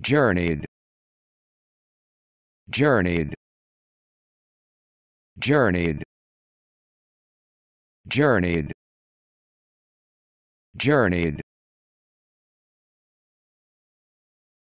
journeyed journeyed journeyed journeyed journeyed